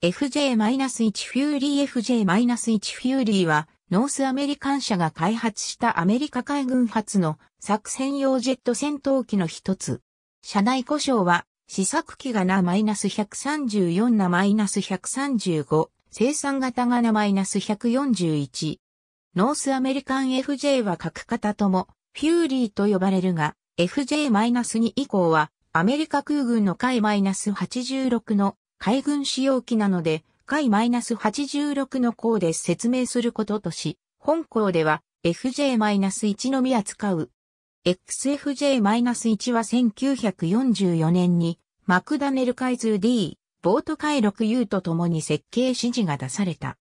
FJ-1 フューリー FJ-1 フューリーは、ノースアメリカン社が開発したアメリカ海軍発の作戦用ジェット戦闘機の一つ。車内故障は、試作機がな -134 な -135、生産型がな -141。ノースアメリカン FJ は各方とも、フューリーと呼ばれるが、FJ-2 以降は、アメリカ空軍の海 -86 の海軍使用機なので、海 -86 の項で説明することとし、本項では FJ-1 のみ扱う。XFJ-1 は1944年にマクダネル海図 D、ボート海 6U と共に設計指示が出された。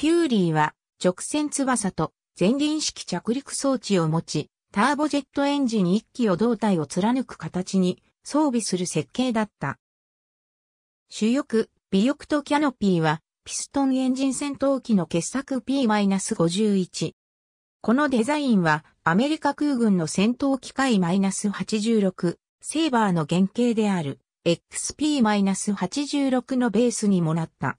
フューリーは直線翼と前輪式着陸装置を持ち、ターボジェットエンジン1機を胴体を貫く形に装備する設計だった。主翼、尾翼とキャノピーは、ピストンエンジン戦闘機の傑作 P-51。このデザインは、アメリカ空軍の戦闘機械 -86、セーバーの原型である、XP-86 のベースにもなった。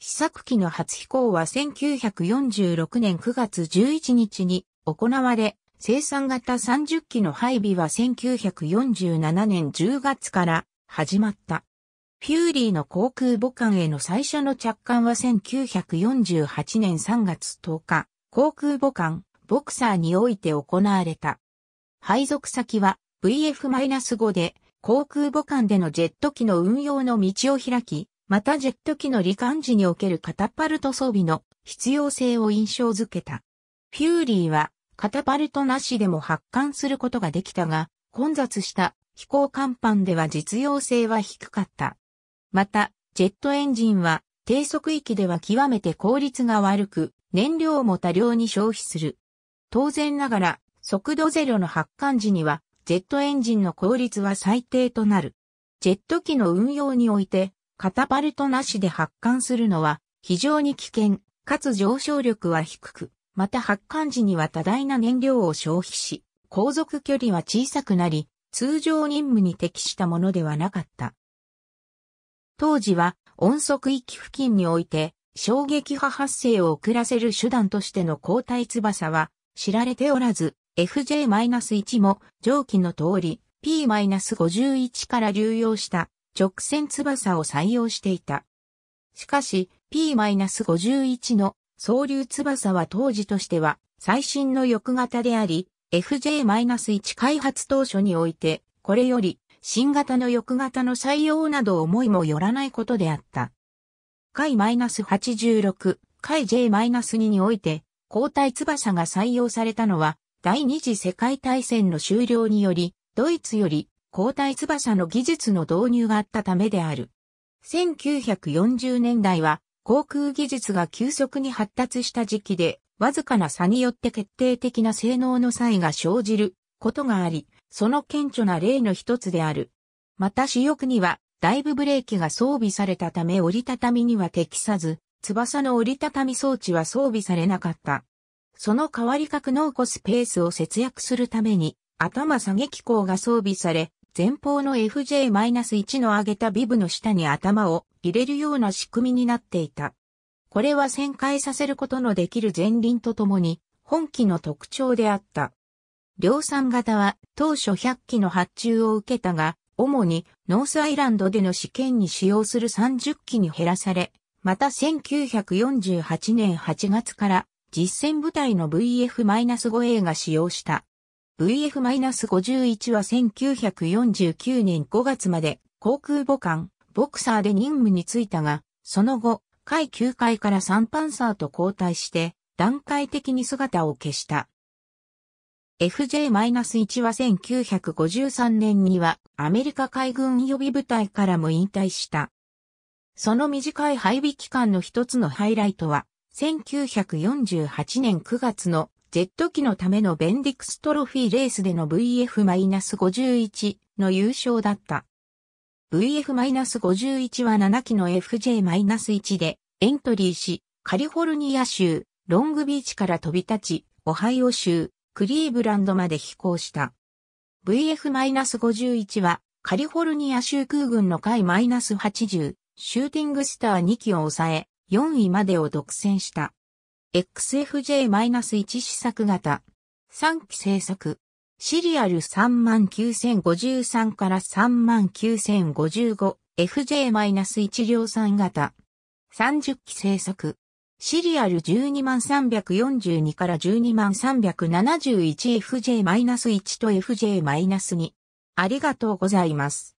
試作機の初飛行は1946年9月11日に行われ、生産型30機の配備は1947年10月から始まった。フューリーの航空母艦への最初の着艦は1948年3月10日、航空母艦、ボクサーにおいて行われた。配属先は VF-5 で、航空母艦でのジェット機の運用の道を開き、またジェット機の罹患時におけるカタパルト装備の必要性を印象づけた。フューリーはカタパルトなしでも発艦することができたが、混雑した飛行甲板では実用性は低かった。また、ジェットエンジンは低速域では極めて効率が悪く、燃料も多量に消費する。当然ながら、速度ゼロの発汗時には、ジェットエンジンの効率は最低となる。ジェット機の運用において、カタパルトなしで発汗するのは非常に危険、かつ上昇力は低く、また発汗時には多大な燃料を消費し、航続距離は小さくなり、通常任務に適したものではなかった。当時は音速域付近において衝撃波発生を遅らせる手段としての交代翼は知られておらず、FJ-1 も上記の通り P-51 から流用した直線翼を採用していた。しかし P-51 の総流翼は当時としては最新の翼型であり、FJ-1 開発当初において、これより新型の翼型の採用など思いもよらないことであった。海 -86、海 J-2 において、交代翼が採用されたのは、第二次世界大戦の終了により、ドイツより交代翼の技術の導入があったためである。1940年代は、航空技術が急速に発達した時期で、わずかな差によって決定的な性能の差異が生じることがあり、その顕著な例の一つである。また主翼には、ダイブブレーキが装備されたため折りたたみには適さず、翼の折りたたみ装置は装備されなかった。その代わり格納庫スペースを節約するために、頭下げ機構が装備され、前方の FJ-1 の上げたビブの下に頭を入れるような仕組みになっていた。これは旋回させることのできる前輪とともに、本機の特徴であった。量産型は当初100機の発注を受けたが、主にノースアイランドでの試験に使用する30機に減らされ、また1948年8月から実戦部隊の VF-5A が使用した。VF-51 は1949年5月まで航空母艦、ボクサーで任務に就いたが、その後、海9階から3パンサーと交代して、段階的に姿を消した。FJ-1 は1953年にはアメリカ海軍予備部隊からも引退した。その短い配備期間の一つのハイライトは、1948年9月のジェット機のためのベンディクストロフィーレースでの VF-51 の優勝だった。VF-51 は7機の FJ-1 でエントリーし、カリフォルニア州、ロングビーチから飛び立ち、オハイオ州、クリーブランドまで飛行した。VF-51 はカリフォルニア州空軍の海 -80 シューティングスター2機を抑え4位までを独占した。XFJ-1 試作型3機製作シリアル39053から39055 FJ-1 量産型30機製作シリアル12342から 12371FJ-1 と FJ-2。ありがとうございます。